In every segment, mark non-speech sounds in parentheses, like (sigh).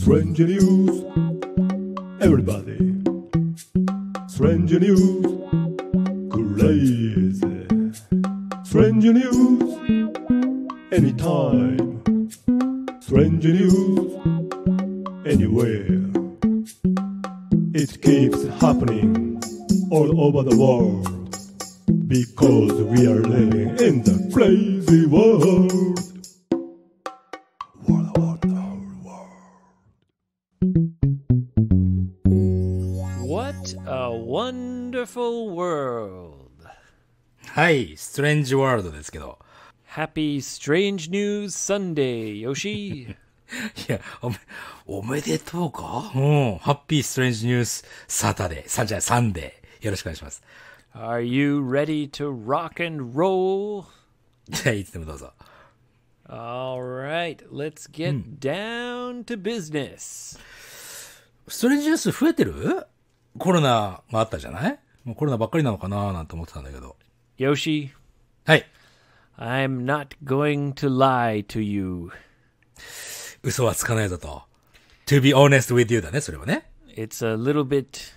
Strange news, everybody. Strange news, crazy. Strange news, anytime. Strange news, anywhere. It keeps happening all over the world because we are late. ストレンジワールドですけど。Happy Strange News Sunday, よし (laughs) いや、おめ、おめでとうかうん。h a p p ハッピース n レンジニュースサタデー、サじゃサンデー。よろしくお願いします。Are you ready to rock and roll? じゃあ、いつでもどうぞ。Alright, let's get down to business.、ストレンジニュース増えてるコロナがあったじゃないもうコロナばっかりなのかななんて思ってたんだけど。よし、はい。I'm not going to lie to you. 嘘はつかないぞと。To be honest with you だね、それはね。It's a little bit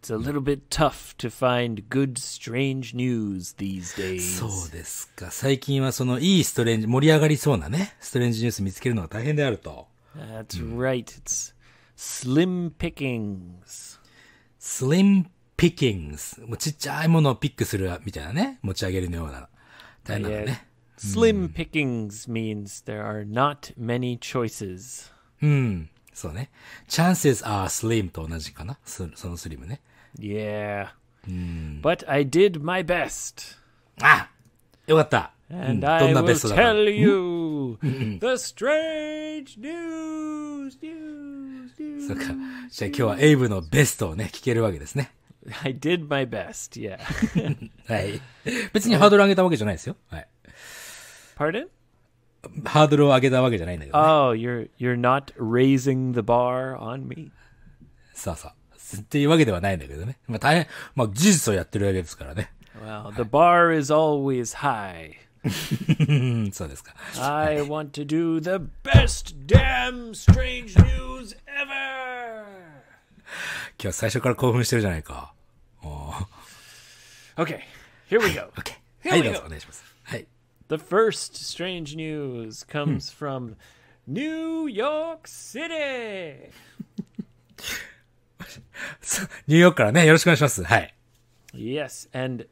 It's a little bit tough to find good strange news these days. そうですか。最近はそのいいストレンジ、盛り上がりそうなね、ストレンジニュース見つけるのが大変であると。That's right. It's slim pickings. Slim pickings. もうちっちゃいものをピックするみたいなね、持ち上げるようなだよね。slim pickings means there are not many choices. うん。そうね。chances are slim と同じかな。そのスリムね。Yeah. But I did my best. あよかった。And I will tell you the strange news, news, news. そっか。じゃあ今日はエイブのベストをね、聞けるわけですね。I did my best, yeah. はい。別にハードル上げたわけじゃないですよ。はい。Pardon? ハードルを上げたわけじゃないんだけど、ね。Oh, you're, you're not raising the bar on me. そうそう。っていうわけではないんだけどね。まあ大変、まあ事実をやってるわけですからね。Well, the bar is always high. そうですか。I want to do the best damn strange news ever! 今日最初から興奮してるじゃないか。Okay, here we go. okay. Here we go. The first strange news comes hmm. from New York City. (laughs) New Yes, and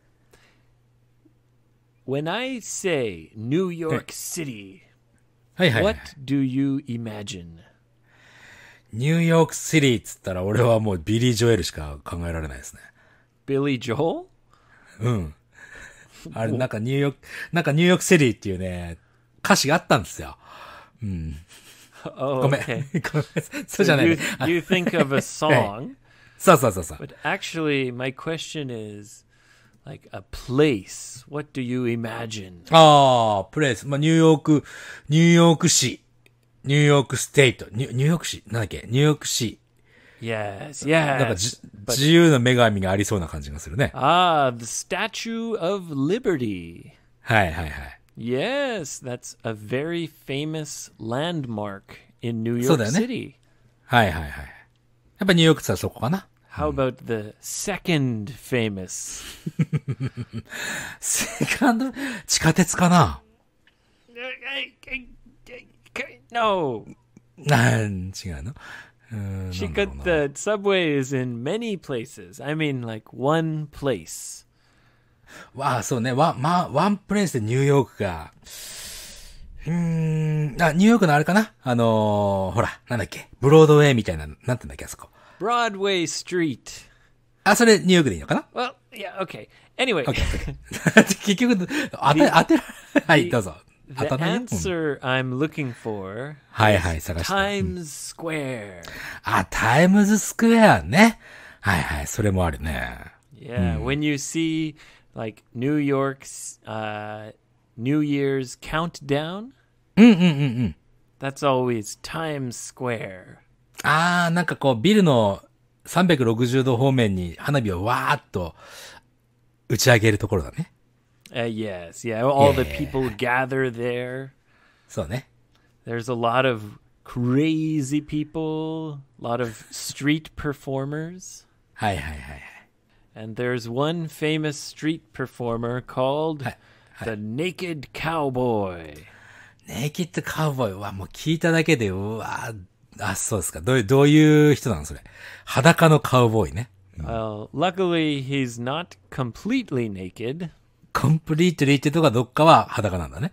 when I say New York City, what do you imagine? York City." うん。あれ、なんかニューヨーク、なんかニューヨークセリーっていうね、歌詞があったんですよ。うん。(laughs) ごめん。(laughs) ごめん。そうじゃない。You, you think of a (laughs) song. そうそうそうそう。But actually, my question is, like a place. What do you imagine? ああ、プレイス。まあ、ニューヨーク、ニューヨーク市。ニューヨークステイト。ニューヨーク市。なんだっけニューヨーク市。Yes, yes. なんか自由な女神がありそうな感じがするね。Ah, the Statue of Liberty. はいはいはい。Yes, that's a very famous landmark in New York City. ね。はいはいはい。やっぱニューヨークってそこかな。How about the second famous? セカンド、地下鉄かな No. なん、違うの she cut the subways i in many places. I mean, like one place. わあ、そうね。ワン、まあ、ワンプレイスでニューヨークか。うん、あ、ニューヨークのあれかなあのー、ほら、なんだっけ。ブロードウェイみたいな、なんてんだっけ、あそこ。ブロードウェイストリート。あ、それニューヨークでいいのかな Well, yeah, okay. Anyway. Okay, okay. 結局、当て、当てる。はい、どうぞ。The answer I'm looking for はいはい探して Times Square あ、Times Square ね。はいはい、それもあるね。Yeah, when you see like New York's uh, New Year's countdown うんうんうんうん。that's always Times Square ああ、なんかこう、ビルの360度方面に花火をわーっと打ち上げるところだね。Uh, yes, yeah. All yeah. the people gather there. So There's a lot of crazy people, a lot of street performers. Hi, hi, hi, hi. And there's one famous street performer called hi, hi. the Naked Cowboy. Naked Cowboy はもう聞いただけで、うわ、あ、そうですか。どうどういう人なのそれ。裸のカウボーイね。Well, luckily he's not completely naked. completely ってとこがどっかは裸なんだね。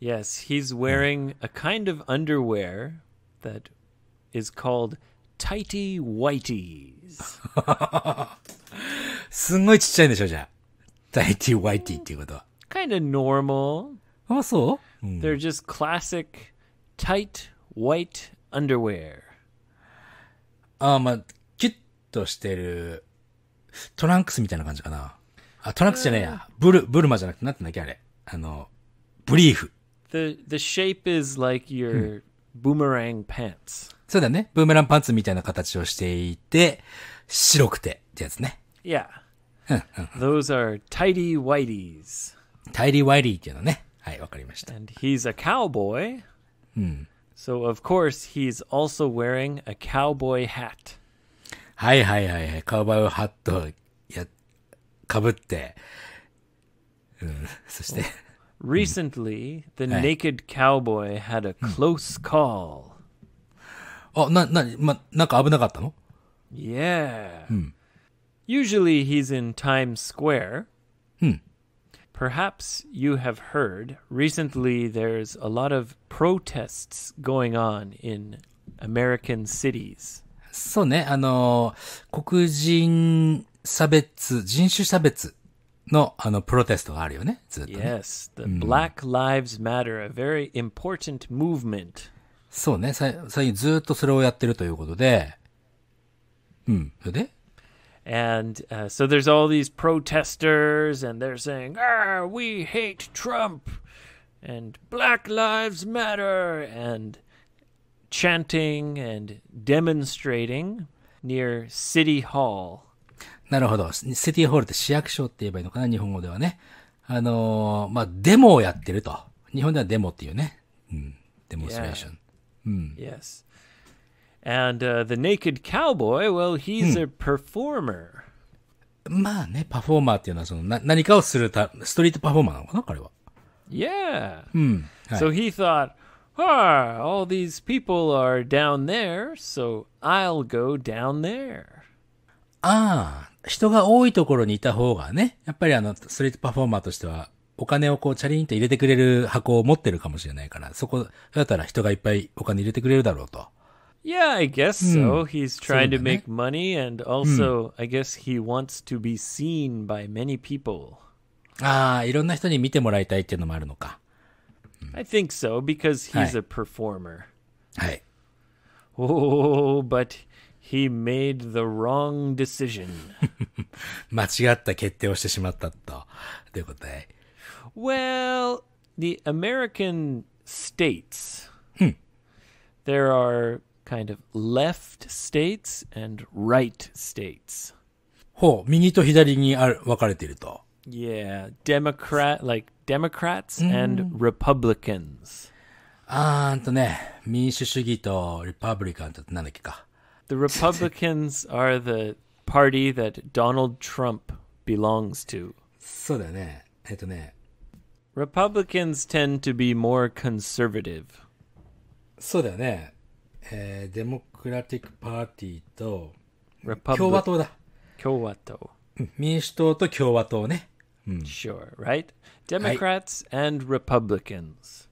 Yes, he's wearing a kind of underwear that is called tighty whities. すんごいちっちゃいんでしょ、じゃあ。tighty whitey っていうことは。Kind of normal. あ、そう、うん、?They're just classic tight white underwear. あ、まあ、キュッとしてるトランクスみたいな感じかな。あ、トランクスじゃねえや。ブル、ブルマじゃなくて、なんてんだっけあれ。あの、ブリーフ。The, the shape is like your boomerang pants. そうだね。ブーメランパンツみたいな形をしていて、白くてってやつね。Yeah. Those are tidy whiteys. Tidy whitey っていうのね。はい、わかりました。And he's a cowboy. うん。So, of course, he's also wearing a cowboy hat. はいはいはいはい。カウボーイハットかぶって、うん、そして。Recently, the naked cowboy had a close call. あ、な、な、ま、なんか危なかったの Yeah. Usually he's in Times Square. Perhaps you have heard recently there's a lot of protests going on in American cities. そうね、あの、黒人差別、人種差別のあのプロテストがあるよね、ずっと、ね。Yes, the Black Lives Matter, a very important movement. そうね、最近ずっとそれをやってるということで、うん、それで And uh, so there's all these protesters, and they're saying, ah, we hate Trump, and Black Lives Matter, and chanting and demonstrating near City Hall. なるほど。セティホールって市役所って言えばいいのかな日本語ではね。あのー、まあ、デモをやってると。日本ではデモっていうね。うん。デモストレーション。うん。Yes. And、uh, the naked cowboy, well, he's a performer.、うん、まあね、パフォーマーっていうのはそのな何かをするた、ストリートパフォーマーなのかな彼は。Yeah. うん。はい、so he thought, ah, all these people are down there, so I'll go down there. ああ、人が多いところにいた方がね、やっぱりあの、ストリートパフォーマーとしては、お金をこう、チャリンと入れてくれる箱を持ってるかもしれないから、そこ、だったら人がいっぱいお金入れてくれるだろうと。Yeah, I guess so. He's trying to make money, and also, I guess he wants to be seen by many people. ああ、いろんな人に見てもらいたいっていうのもあるのか。I think so, because he's a performer. はい。Oh, but He made the wrong decision. (laughs) 間違った決定をしてしまったと。ということで。Well, the American states. Hmm. there are kind of left states and right states. ほう、右と左にある分かれていると。Yeah, Democrat, like Democrats hmm. and Republicans. あーんとね、民主主義とリパブリカンとなんだっけか。the Republicans are the party that Donald Trump belongs to. Republicans tend to be more conservative. そうだよね。えー、デモクラティックパーティーと、Republic- Sure, right? Democrats and Republicans.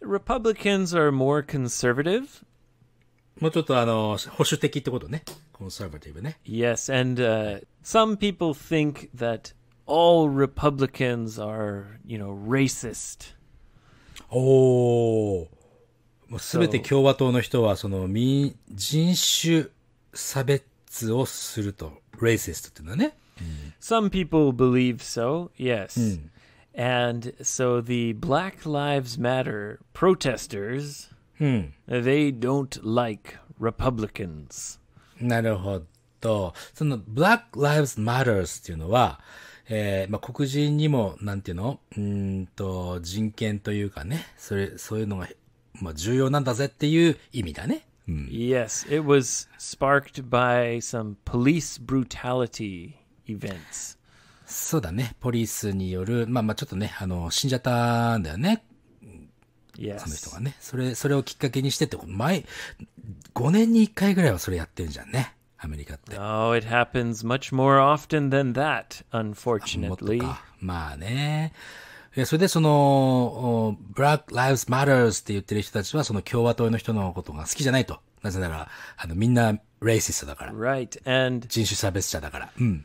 Republicans are more conservative もうちょっとあの保守的ってことね。コンサバティブね。Yes, and、uh, some people think that all Republicans are, you know, racist. おお。もうすべて共和党の人はその民人種差別をすると、racist っていうのはね。Some people believe so, yes.、うん And so the Black Lives Matter protesters うん、They don't like Republicans なるほどその Black Lives Matters っていうのはえーまあ、黒人にも、なんていうのうんと、人権というかね、それ、そういうのが、まあ、重要なんだぜっていう意味だね。うん、yes, it was sparked by some police brutality events. そうだね。ポリスによる、まあまあちょっとね、あの、死んじゃったんだよね。Yes. その人がね。それ、それをきっかけにしてって、前、5年に1回ぐらいはそれやってるんじゃんね。アメリカって。Oh, it happens much more often than that, unfortunately. まあね。それでその、Black Lives Matters って言ってる人たちは、その共和党の人のことが好きじゃないと。なぜなら、あの、みんな、レイシストだから。Right, and 人種差別者だから。うん。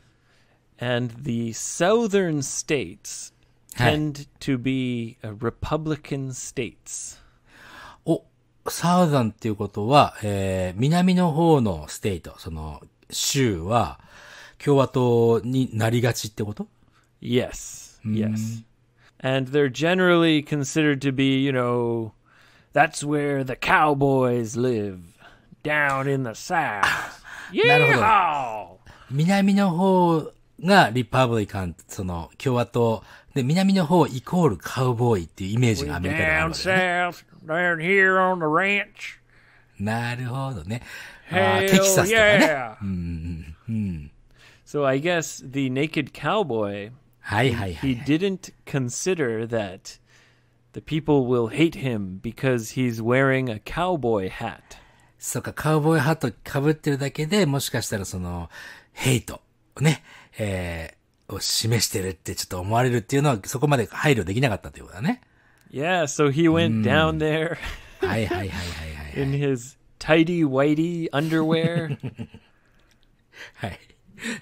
And the southern states tend to be Republican states. お、サウザンっていうことは、えー、南の方のステート、その州は共和党になりがちってこと Yes, yes. And they're generally considered to be, you know, that's where the cowboys live, down in the south. なるほど。南の方がリパブリカン、その共和党で、南の方イコールカウボーイっていうイメージがアメリカにあるわけ、ね、なるほどね。あテキサスとかね。うん、うん。So I guess the naked cowboy, はははいいい、he didn't consider that the people will hate him because he's wearing a cowboy hat. そうか、カウボーイハットぶってるだけで、もしかしたらその、ヘイト、ね、えー、を示してるってちょっと思われるっていうのはそこまで配慮できなかったということだね。Yeah, so he went down there はいはいはいはいはい。in his tidy whitey underwear. はい。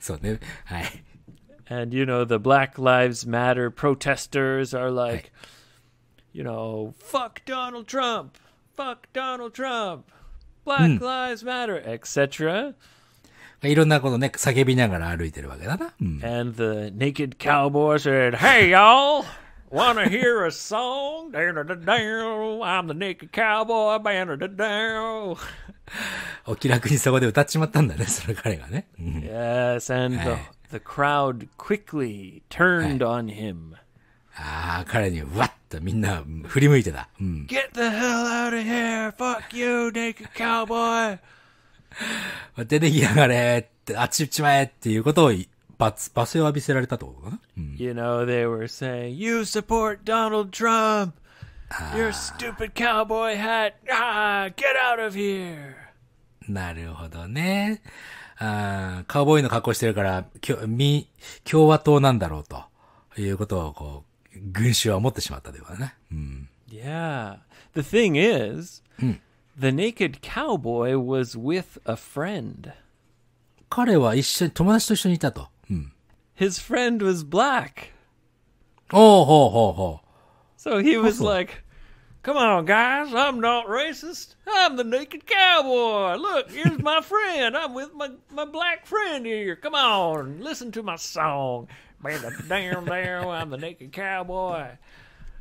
そうね。はい。and, you know, the Black Lives Matter protesters are like, you know, fuck Donald Trump, fuck Donald Trump, Black Lives Matter, etc. いろんなことね、叫びながら歩いてるわけだな。うん、And the naked cowboy said, Hey y'all! Wanna hear a song? I'm the naked cowboy band. お気楽にそこで歌っちまったんだね、その彼がね。yes, and the, the crowd quickly turned on him. ああ、彼にわっとみんな振り向いてた。うん、Get the hell out of here! Fuck you, naked cowboy! (laughs) 出てきやがれって、あっち行っちまえっていうことを罰、罵声を浴びせられたってことかな、うん、?You know, they were saying, you support Donald Trump! Your stupid cowboy hat! Ah, get out of here! なるほどね。あカウボーイの格好してるから、み、共和党なんだろうと、いうことを、こう、群衆は思ってしまったというね。うん。Yeah. The thing is,、うん、The naked cowboy was with a friend. 彼は一緒に、友達と一緒にいたと。うん。His friend was black. おうほうほうほう。So oh, he was oh, like, Come on, guys, I'm not racist. I'm the naked cowboy. Look, here's my (laughs) friend. I'm with my, my black friend here. Come on, listen to my song. Man, the damn, damn, I'm the naked cowboy.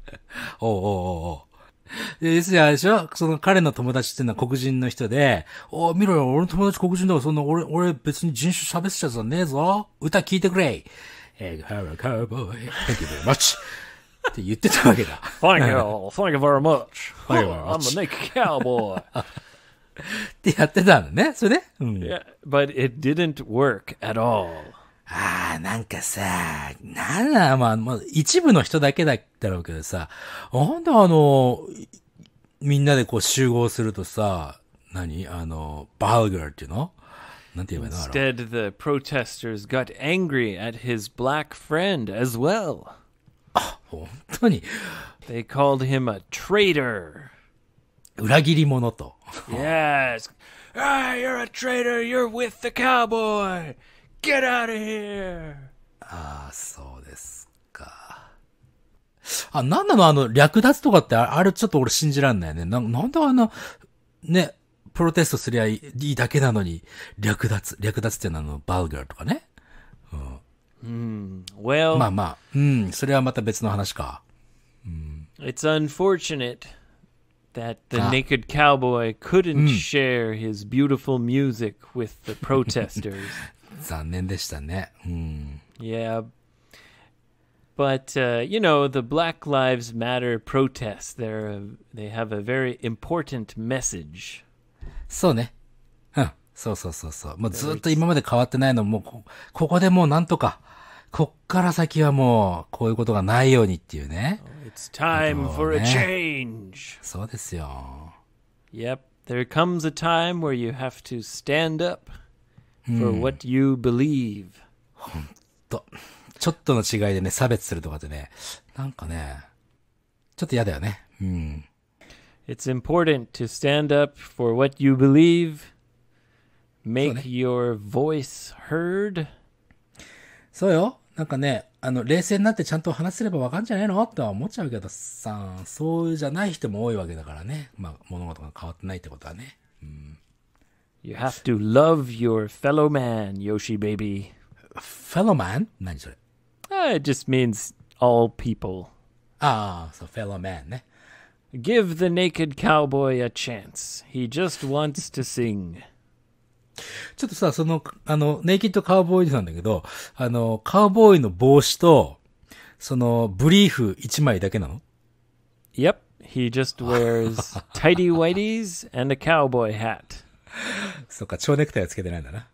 (laughs) Oh, oh, oh, oh. で、すやでしょその彼の友達っていうのは黒人の人で、お見ろよ、俺の友達黒人だかそんな俺、俺別に人種差別者じゃねえぞ。歌聴いてくれ。えハローカウボーイ、Thank you very much. って言ってたわけだ。Thank you, thank you very much. Thank you very much. I'm a naked cowboy. ってやってたのね、それね。うん、yeah, but it didn't work at all. ああ、なんかさ、なんだ、まあ、まあ、一部の人だけだったろうけどさ、なんであの、みんなでこう集合するとさ、何あの、バーガーっていうのなんて言えばいいの ?Instead, the protesters got angry at his black friend as well. あ、本当に They called him a traitor. 裏切り者と。yes. Ah, you're a traitor, you're with the cowboy. Get out of here! ああ、そうですか。あ、なんなのあの、略奪とかってあ、れちょっと俺信じらんないね。な、なんであの、ね、プロテストすりゃいいだけなのに、略奪、略奪っていうのはあの、バウガーとかね。うん。うん。well. まあまあ、うん、それはまた別の話か。うん、It's unfortunate that the naked cowboy couldn't share his beautiful music with the protesters. (laughs) 残念でしたね。うん。Yeah. But uh, you know the Black Lives Matter protests. They're they have a very important message. そうね。うん。そうそうそうそう。もうずっと今まで変わってないのもこここでもうなんとか。こっから先はもう、こういうことがないようにっていうね。It's time for a change! そうですよ。Yep, there comes a time where you have to stand up. for what you believe. ほんと。ちょっとの違いでね、差別するとかってね、なんかね、ちょっと嫌だよね。うん。It's important to stand up for what you believe, make、ね、your voice heard. そうよ。なんかね、あの、冷静になってちゃんと話せればわかんじゃねえのって思っちゃうけどさ、そうじゃない人も多いわけだからね。まあ、物事が変わってないってことはね。うん。You have to love your fellow man, Yoshi baby. Fellow man? uh, It just means all people. Ah, so fellow man eh? Give the naked cowboy a chance. He just wants to sing. ちょっとさ、その、あの、ネイキッドカウボーイなんだけど、あの、カウボーイの帽子と、その、ブリーフ1枚だけなの Yep, he just wears (laughs) tidy whities and a cowboy hat. そっか、蝶ネクタイはつけてないんだな。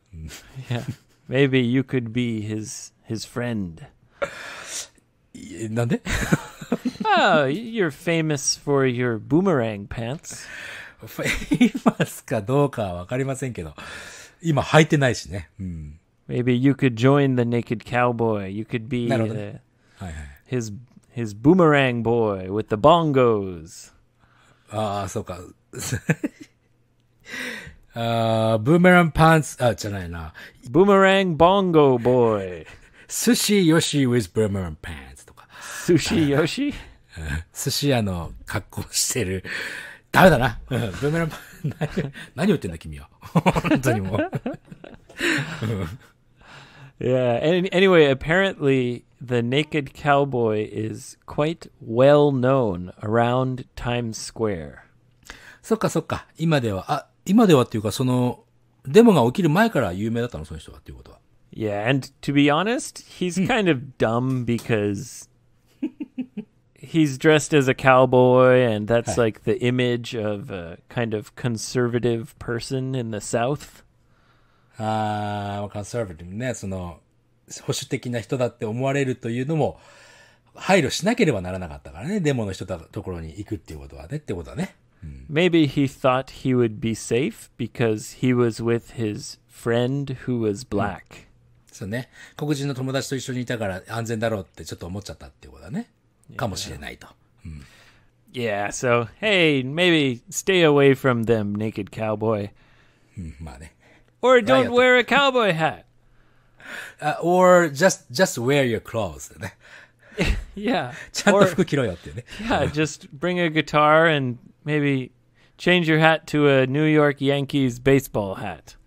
yeah. Mm. (laughs) Maybe you could be his, his friend. なんで (laughs) oh, you're famous for your boomerang pants. フェイマスかどうかはわかりませんけど、今履いてないしね。うん、Maybe (laughs) mm. you could join the naked cowboy. You could be、ね、the, his his boomerang boy with the bongos. ああ、そうか。Ah, あブーメランパンツ、あ、じゃないな。ブーメランボンゴボーイ。寿司よし with ブーメランパンツとか。寿司よし寿司屋の格好してる。ダメだな。うん、ブーメランパンツ、何を言ってんだ君は。本当にもう。yeah, anyway, apparently the naked cowboy is quite well known around Times Square. そっかそっか。今では、あ、今ではっていうか、その、デモが起きる前から有名だったの、その人はっていうことは。Yeah, and to be honest, he's kind of dumb because he's dressed as a cowboy, and that's like the image of a kind of conservative person in the South. ああ、カンサーバティブね、その、保守的な人だって思われるというのも、配慮しなければならなかったからね、デモの人たところに行くっていうことはね、ってことはね。Hmm. Maybe he thought he would be safe because he was with his friend who was hmm. black. そうね。黒人の友達と一緒にいたから安全だろうってちょっと思っちゃったってことだね。Yeah. so hey, maybe stay away from them, naked cowboy. Hmm, まあね。Or don't wear a cowboy hat. (laughs) Uh, or just just wear your clothes (laughs) yeah. (laughs) ちゃんと服着ろよっていうね。Yeah, just bring a guitar and maybe change your hat to a New York Yankees baseball hat.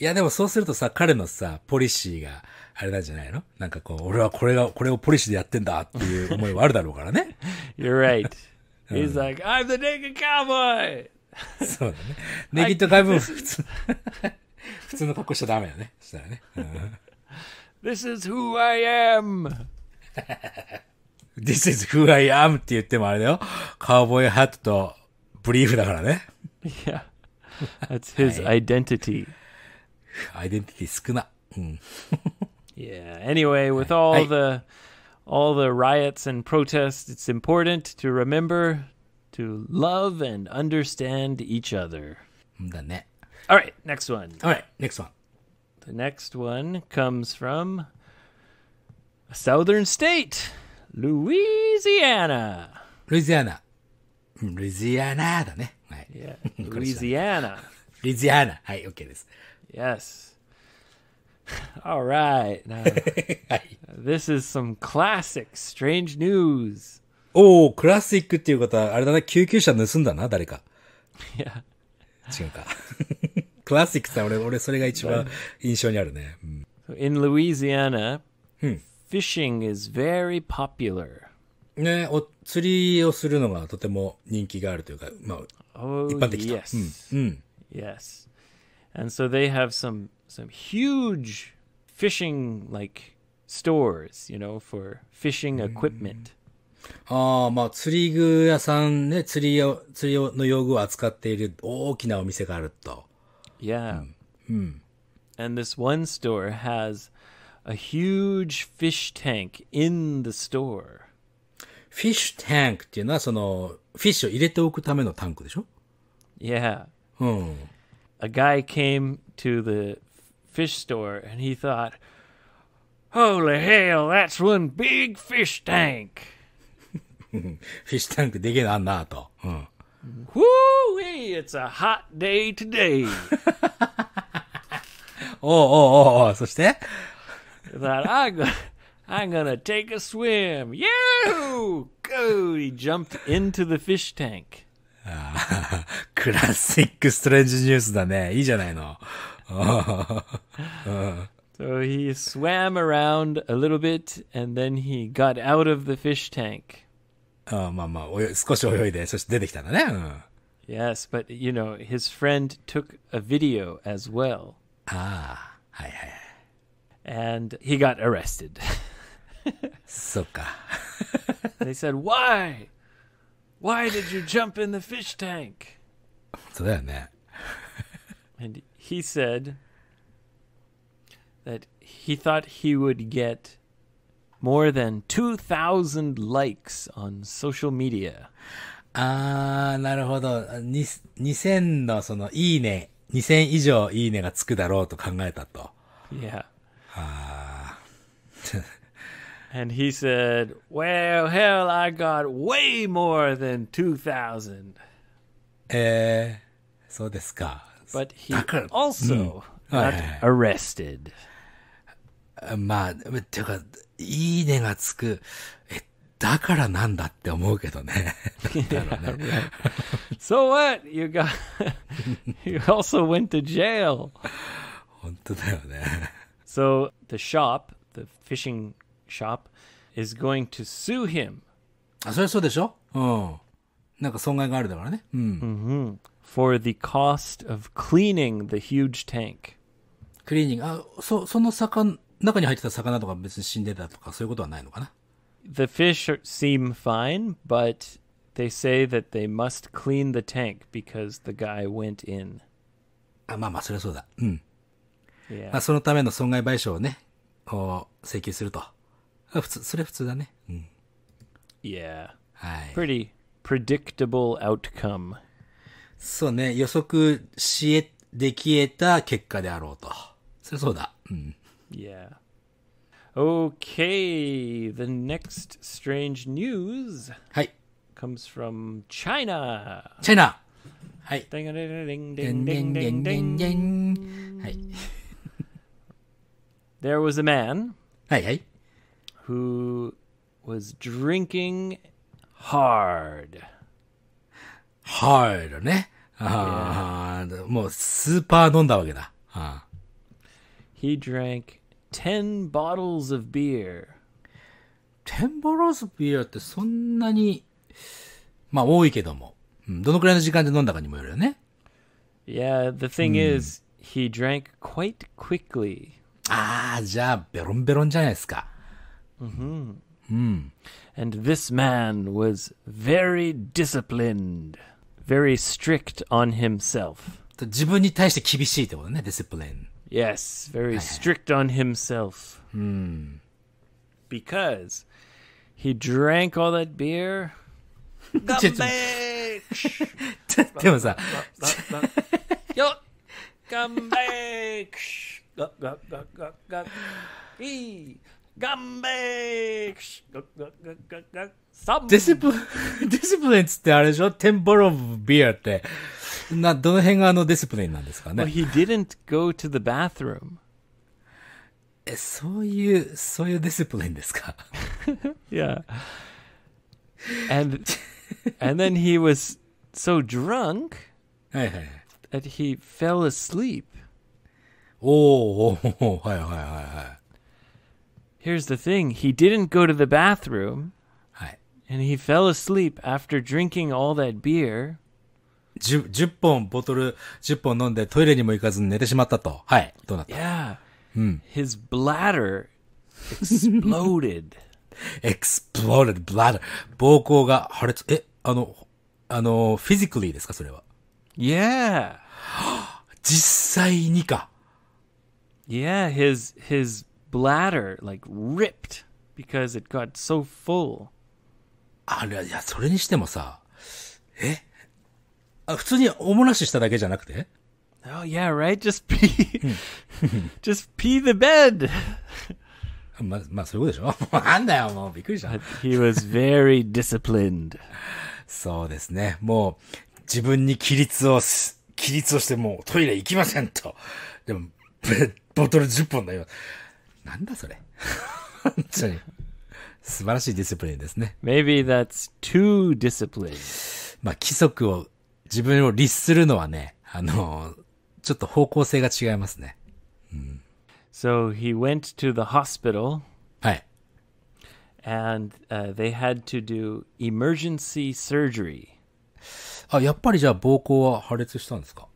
いやでもそうするとさ、彼のさ、ポリシーがあれなんじゃないのなんかこう、俺はこれが、これをポリシーでやってんだっていう思いはあるだろうからね。(laughs) You're right. (laughs) He's like, I'm the naked cowboy! (laughs) そうだね。ネギット外部普通、普通の格好しちゃダメだね。したらね。This is who I am! This is who I am って言ってもあれだよ。カウボーイハットとブリーフだからね。Yeah. That's his identity. Identity 少な。うん。yeah. Anyway, with all the all the riots and protests, it's important to remember to love and understand each other. だね。All right, next one. All right, next one. The next one comes from a southern state. ルイジアナ。ルイジアナ。ルイジアナだね。はい。ルイジアナ。ルイジアナ。はい、オッケーです。Yes. All right. (laughs) this is some classic strange news. おお、クラシックっていうことは、あれだね、救急車盗んだな、誰か。いや。違うか。クラシックさ、俺、俺、それが一番印象にあるね。うん、In Louisiana, fishing is very popular. ね、お釣りをするのがとても人気があるというか、まあ、oh, 一般的と。Yes. うんうん、yes. And so they have some, some huge fishing like stores, you know, for fishing equipment. ああ、まあ釣り具屋さんね、釣りを、釣りの用具を扱っている大きなお店があると。Yeah.、うんうん、And this one store has a huge fish tank in the store. Fish tank. フィッシュタンクっていうのはそのフィッシュを入れておくためのタンクでしょ Yeah. うん。A hmm. guy came to the fish store and he thought, Holy hell, that's one big fish tank. フィッシュタンクでけえなあんなと。うん。Woo! (laughs) It's a hot day today. おうおうおうおう、そして (laughs) oh, oh, oh, I thought, I'm gonna, I'm gonna take a swim. Yahoo! Go! He jumped into the fish tank. So he swam around a little bit and then he got out of the fish tank. Oh, mm. Yes, but you know, his friend took a video as well. ああ、はいはい ah, and he got arrested. Soka. (laughs) they said, Why? Why did you jump in the fish tank? So that and that. (laughs) and he said that he thought he would get more than 2,000 likes on social media. あー、なるほど。2000のその、いいね。2000以上いいねがつくだろうと考えたと。Yeah. Ah, Ah. (laughs) and he said, "Well, hell, I got way more than two thousand. Eh, so this guy. But he mm. also oh, got arrested. Uh, (laughs) (laughs) so what? You got, you also went to jail. 本当だよね。so the shop, the fishing shop, is going to sue him. あ、それそうでしょうん。なんか損害があるだからね。うん。Mm-hmm. Ah, oh. oh. For the cost of cleaning the huge tank. クリーニング。あ、そ、その魚、中に入ってた魚とか別に死んでたとかそういうことはないのかな ah, The fish seem fine, but they say that they must clean the tank because the guy went in. あ、まあまあ、そりゃそうだ。うん。Ah, まあ、そのための損害賠償をね、を請求すると。普通、それは普通だね。うん。Yeah. はい。Pretty predictable outcome. そうね、予測しえ、でき得た結果であろうと。それそうだ。うん。Yeah. Okay, the next strange news はい comes from China. China! はい。はい。There was a man はいはい。who was drinking hard. はいだね。あーもうスーパー飲んだわけだ。あ He drank 10 bottles of beer. bottles of beer ってそんなに、まあ多いけども、うんどのくらいの時間で飲んだかにもよるよね。Yeah, the thing is, he drank quite quickly. ああ、じゃあ、ベロンベロンじゃないですか。Mm-hmm. Mm. And this man was very disciplined, very strict on himself. discipline. Yes, very strict on himself. Mm. Because he drank all that beer. Come come back! back! Gok, gok, gok, gok, gok. Eee. Gambex. Gok, gok, gok, well, he didn't go to the bathroom. え、そういう、そういうディシプリンですか (laughs) Yeah. And, and then he was so drunk (laughs) that he fell asleep. Oh, oh, oh, hi, hi, hi, hi. Here's the thing he didn't go to the bathroom. Hi. And he fell asleep after drinking all that beer. 10, 10本ボトル10本飲んでトイレにも行かずに寝てしまったと。はい。どうなった Yeah. うん。His bladder exploded. exploded bladder. 膀胱が破裂。え、あの、あの、physically ですかそれは。Yeah. 実際にか。Yeah, his his bladder like ripped because it got so full. あれ、いや、それにしてもさ、えあ普通におもらししただけじゃなくて Oh yeah, right? Just (laughs) pee. (laughs) Just pee the bed. (laughs) ま、まあ、そういうことでしょなんだよ、もう。びっくりした。He was very disciplined. そうですね。もう、自分に規律を、規律をしてもうトイレ行きませんと。でも、ボトル10本だよ。なんだそれ。本当に。素晴らしいディスプリンですね。Maybe that's too disciplined. まあ、規則を、自分を律するのはね、あの、ちょっと方向性が違いますね。うん、so he went to the hospital. はい。And、uh, they had to do emergency surgery. あ、やっぱりじゃあ膀胱は破裂したんですか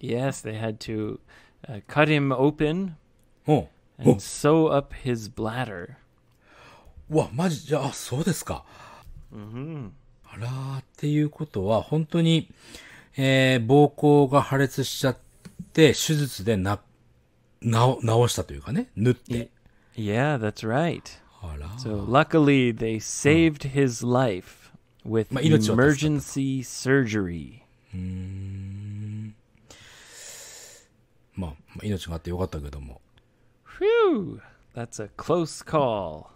Yes, they had to uh, cut him open, oh. and oh. sew up his bladder. わ、マジ、あ、そうですか。うん、あらーっていうことは、本当に、えー、膀胱が破裂しちゃって、手術でな、な、直したというかね、縫って。Yeah, ah, mm-hmm. eh, that's right. So luckily, they saved his life with emergency surgery. うん hmm. まあ、命があってよかったけども。Phew! That's a close call.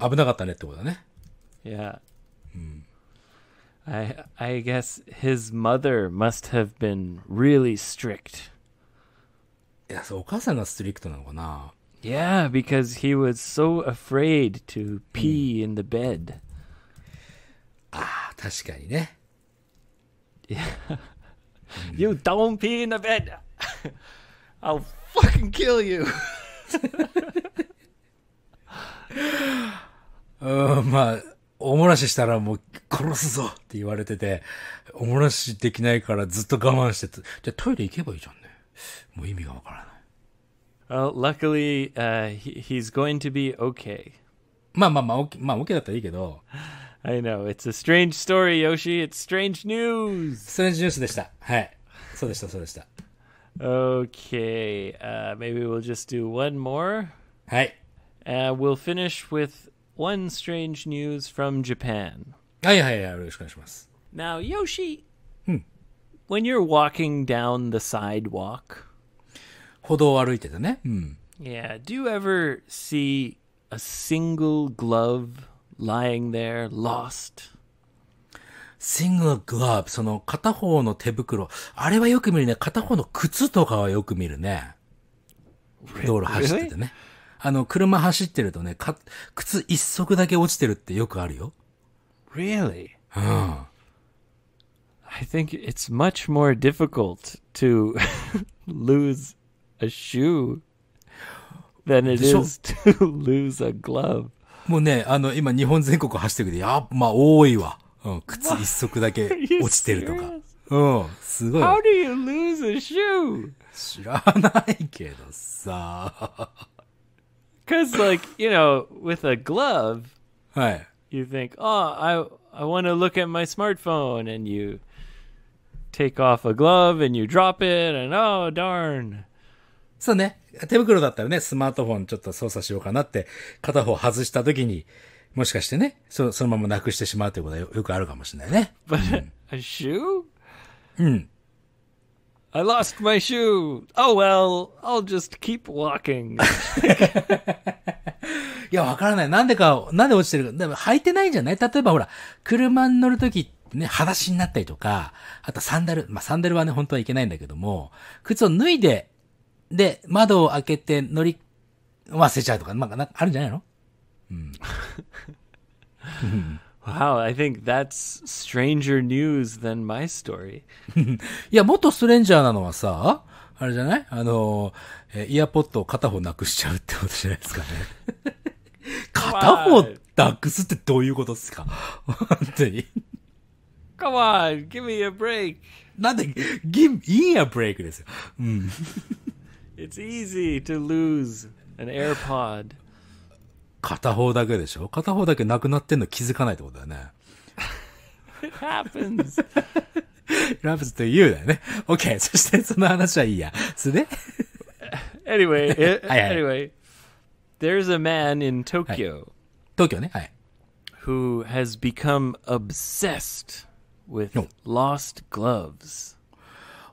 危なかったねってことだね。Yeah. うん。I, I guess his mother must have been really strict. いや、そう、お母さんがストリクトなのかな Yeah, because he was so afraid to pee in the bed. ああ、確かにね。Yeah. You don't pee in the bed! I'll fucking kill you. うん、まあ、おもらししたらもう殺すぞって言われてて、おもらしできないからずっと我慢してて、じゃトイレ行けばいいじゃんね。もう意味がわからない。Well, luckily, uh, he's going to be okay. まあまあまあ、まあ、OK だったらいいけど。I know. It's a strange story, Yoshi. It's strange news. ストレンジニュースでした。はい。そうでした、そうでした。Okay, uh, maybe we'll just do one more. Hey. Uh, we'll finish with one strange news from Japan. now, Yoshi, hmm. when you're walking down the sidewalk, hmm. Yeah. do you ever see a single glove lying there lost? シングルグラブ、その片方の手袋。あれはよく見るね。片方の靴とかはよく見るね。道路走っててね。あの、車走ってるとね、か、靴一足だけ落ちてるってよくあるよ。Really? うん。I think it's much more difficult to (laughs) lose a shoe than it is to (laughs) lose a glove. もうね、あの、今日本全国走ってるけど、やっぱ、まあ、多いわ。うん、靴一足だけ落ちてるとか。うん、すごい。How do you lose a shoe? 知らないけどさ。Cause like, you know, with a glove, you think, oh, I, I want to look at my smartphone and you take off a glove and you drop it and oh, darn. そうね。手袋だったらね、スマートフォンちょっと操作しようかなって、片方外した時に、もしかしてね、そそのままなくしてしまうということはよよくあるかもしれないね。But a shoe? うん。I lost my shoe. Oh well, I'll just keep walking. (laughs) いや、わからない。なんでか、なんで落ちてるか。でも履いてないんじゃない例えばほら、車に乗るとき、ね、裸足になったりとか、あとサンダル、まあ、サンダルはね、本当はいけないんだけども、靴を脱いで、で、窓を開けて乗り忘れちゃうとか、まあ、なんかあるんじゃないの wow, I think that's stranger news than my story. いや、元ストレンジャーなのはさ、あれじゃないあの、イヤポットを片方なくしちゃうってことじゃないですかね。片方なくすってどういうことですか本当に。Come on, give me a break. なんで、give me a break ですよ。うん。It's easy to lose an AirPod. 片方だけでしょ片方だけなくなってんの気づかないってことだよね。It happens. It happens to you だよね。OK。そしてその話はいいや。それで anyway, it, anyway, there's a man in Tokyo. Tokyo, Who has become obsessed with lost gloves.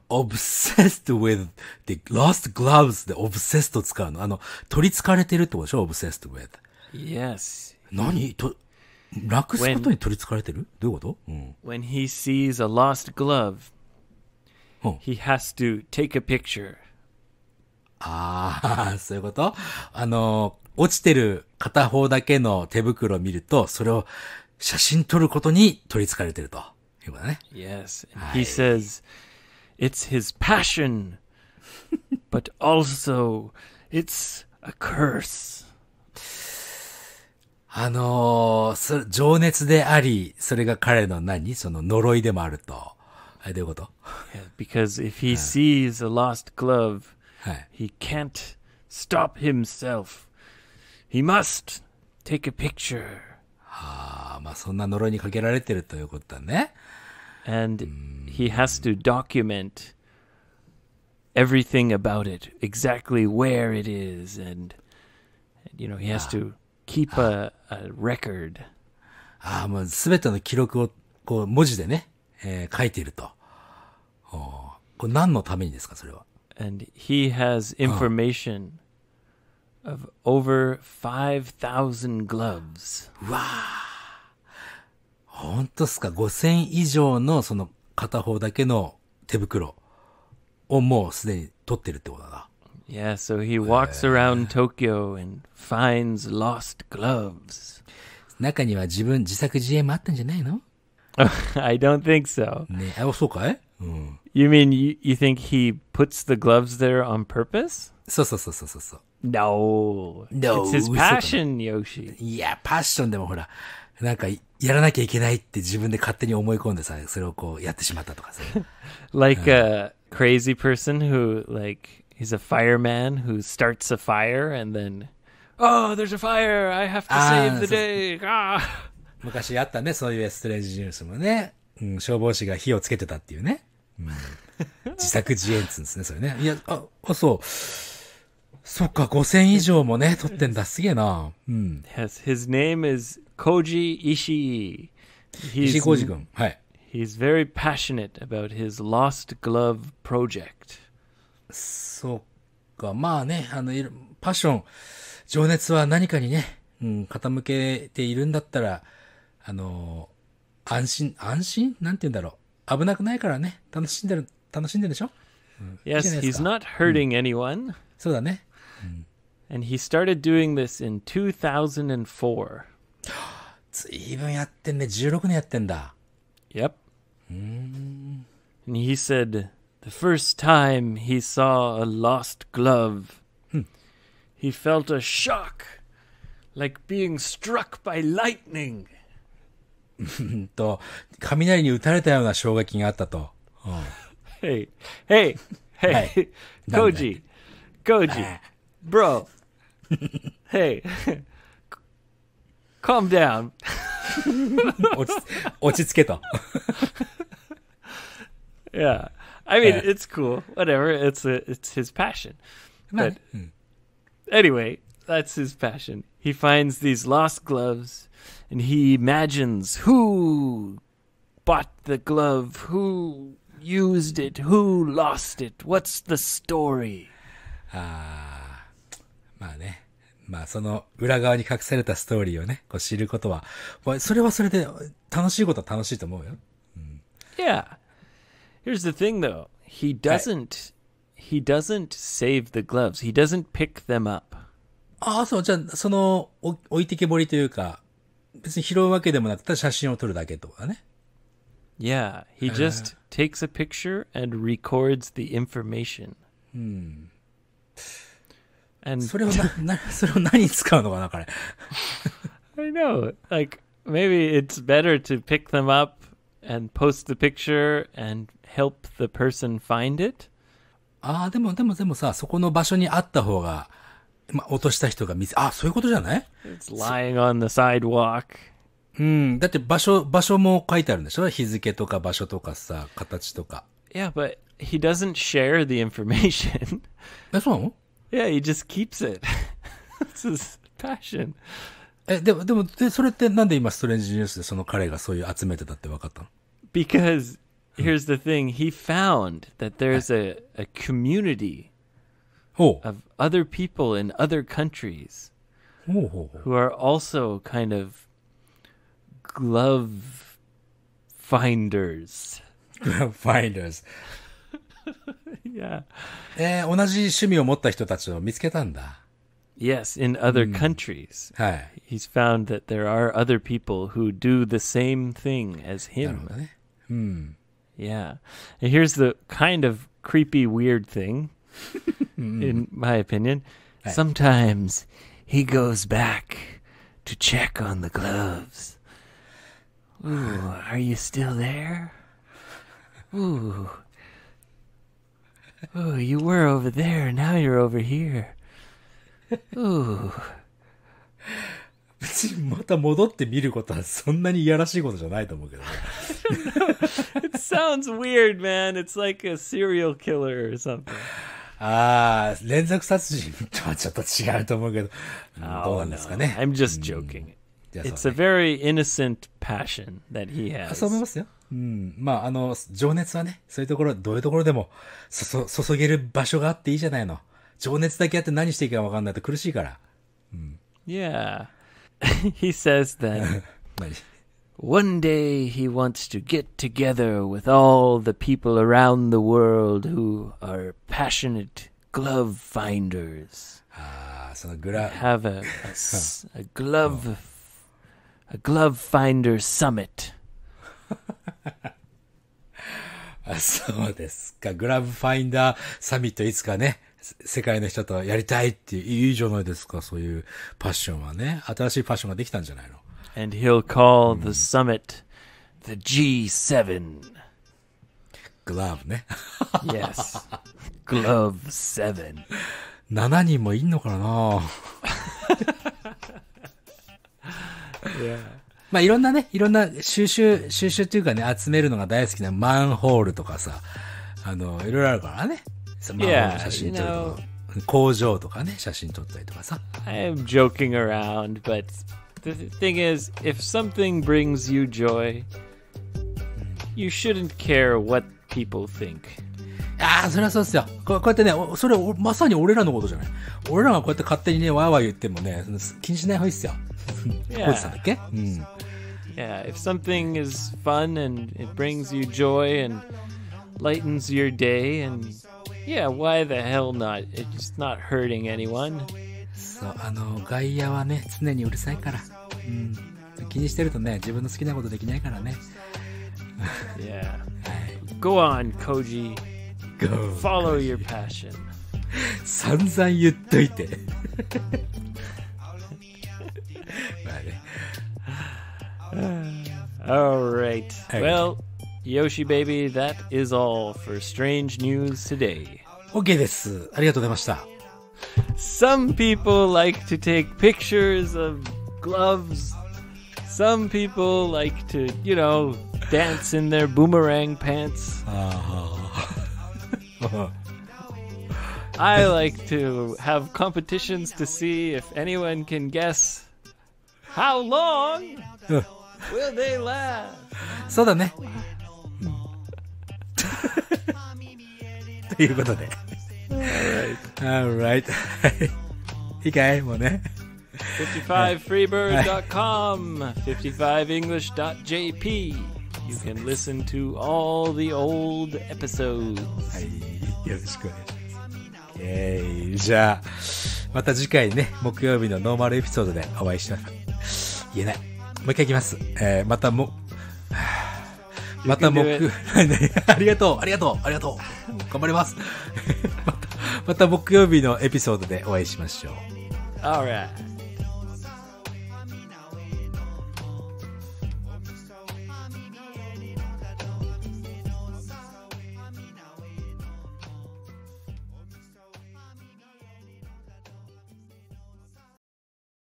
obsessed with the lost gloves で obsessed 使うの。あの、取り憑かれてるってことでしょ ?obsessed with. Yes. 何となくすことに取りつかれてるどういうこと、うん、?When he sees a lost glove, he has to take a picture. ああ、そういうことあの、落ちてる片方だけの手袋を見ると、それを写真撮ることに取りつかれてると。いうことね。Yes. He says, it's his passion, but also it's a curse. あのー、そ情熱であり、それが彼の何その呪いでもあると。はい、どういうこと ?Because if he sees a lost glove, he can't stop himself. He must take a picture. はあ、まあそんな呪いにかけられてるということだね。And he has to document everything about it, exactly where it is, and, you know, he has to keep a, a record. ああ、もうすべての記録を、こう、文字でね、えー、書いていると。おこれ何のためにですか、それは。And he has information of over 5,000 gloves. うわあ。本当っすか、5000以上のその片方だけの手袋をもうすでに取ってるってことだな。Yeah, so he walks around Tokyo and finds lost gloves. 中には自分自作自演もあったんじゃないの (laughs) I don't think so. Oh, mm. You mean you, you think he puts the gloves there on purpose? そうそうそうそうそう。No. No. It's his passion, Yoshi. いや、パッションでもほら、なんか、やらなきゃいけないって自分で勝手に思い込んでさ、それをこうやってしまったとかさ。like (laughs) a crazy person who, like, he's a fireman who starts a fire and then oh there's a fire I have to save ah, the day (laughs) Ah, 5000以上もね取ってんたすけえなうん (laughs) his name is Koji Ishii He's, Ishii Koji 君はい very passionate about his Lost Glove project そっか。まあね、あの、パッション、情熱は何かにね、うん、傾けているんだったら、あの、安心、安心なんて言うんだろう。危なくないからね、楽しんでる、楽しんでるでしょ、うん、?Yes, he's not hurting anyone.、うん、そうだね。うん And he started doing this in 2004. (gasps) ずいぶんやってんね。16年やってんだ。Yep. And he said, The first time he saw a lost glove, hmm. he felt a shock, like being struck by lightning. と、雷に打たれたような衝撃があったと。うん、hey, (laughs) hey, hey, はい、Koji, (laughs) Koji, bro, hey, (laughs) calm down. 落ち、落ち着けと。yeah. I mean, yeah. it's cool. Whatever. It's a, it's his passion. But hmm. anyway, that's his passion. He finds these lost gloves and he imagines who bought the glove, who used it, who lost it, what's the story? ああ、まあね。まあその裏側に隠されたストーリーをね、こう知ることは、それはそれで楽しいことは楽しいと思うよ。うん、yeah. Ah, Here's the thing, though. He doesn't. He doesn't save the gloves. He doesn't pick them up. ああ、そう、じゃあ、その、置いてけぼりというか、別に拾うわけでもなく、ただ写真を撮るだけとかね。Yeah, he uh. just takes a picture and records the information. うん。And hmm. それをな、な、それを何に使うのかな、彼。I (laughs) know. Like, maybe it's better to pick them up and post the picture and help the person find it? ああ、でも、でも、でもさ、そこの場所にあった方が、まあ、落とした人が見せ、あ、そういうことじゃない ?It's lying on the sidewalk. うん。だって場所、場所も書いてあるんでしょ日付とか場所とかさ、形とか。Yeah, but he doesn't share the information. (laughs) え、そうなの Yeah, he just keeps it. t t s his passion. え、でも、でも、でそれってなんで今ストレンジニュースでその彼がそういう集めてたって分かったの Because here's the thing he found that there's a, a community oh. of other people in other countries oh. who are also kind of glove finders. Glove finders. (laughs) yeah. Eh, yes, in other hmm. countries. He's found that there are other people who do the same thing as him. なるほどね。うん。yeah. And here's the kind of creepy, weird thing, (laughs) in my opinion. Right. Sometimes he goes back to check on the gloves. Ooh, are you still there? Ooh. Ooh, you were over there, now you're over here. Ooh. 別にまた戻って見ることはそんなにいやらしいことじゃないと思うけどね。(laughs) it sounds weird, man. It's like a serial killer or something. ああ、連続殺人とはちょっと違うと思うけど、どうなんですかね。I'm just joking. It's a very innocent passion that he has. そう思いますよ。うん。まあ、あの、情熱はね、そういうところ、どういうところでも、そ、注げる場所があっていいじゃないの。情熱だけあって何していいかわかんないと苦しいから。うん。Yeah. he says then. 何 One day he wants to get together with all the people around the world who are passionate glove finders. Ah, so the glove. Have a, a, (laughs) a glove oh. a glove finder summit. (laughs) そうですか。グラブファインダーサミットいつかね、世界の人とやりたいっていう、いいじゃないですか、そういうパッションはね。新しいパッションができたんじゃないの and he'll call the summit the G7. Glove ね。(laughs) yes. Glove 7. 7人もいんのかな (laughs) yeah. まあいろんなね、いろんな収集、収集というかね、集めるのが大好きなマンホールとかさ、あの、いろいろあるからね。マンホール写真撮ると。工場とかね、写真撮ったりとかさ。I'm a joking around, but The thing is, if something brings you joy, you shouldn't care what people think. ああ、それはそうですよ。こうやってね、それまさに俺らのことじゃない。俺らがこうやって勝手にね、わーわー言ってもね、気にしない方がいいですよ。yeah. コーチさんだっけうん。Yeah, if something is fun and it brings you joy and lightens your day and yeah, why the hell not? It's not hurting anyone. そう、あの、外野はね、常にうるさいから。うん、気にしてるとね、自分の好きなことできないからね。yeah. (laughs) (laughs) Go on, Koji. Go. Follow your passion. (laughs) (sighs) All right, Well, Yoshi baby, that is all for strange news today. OK です。ありがとうございました。Some people like to take pictures of gloves. Some people like to, you know, dance in their boomerang pants. Uh-huh. I like to have competitions to see if anyone can guess how long will they last. そうだね。ということで。Alright. (laughs) (laughs) Alright. (laughs) いいかいもうね。55freebird.com, 55english.jp. (laughs) You can listen to all the old episodes. はい、よろしくお願いします。えー、じゃあ、また次回ね、木曜日のノーマルエピソードでお会いしましょう。言えない。もう一回いきます。えー、またも、また木、(laughs) ありがとう、ありがとう、ありがとう。頑張ります。(laughs) また、また木曜日のエピソードでお会いしましょう。Alright.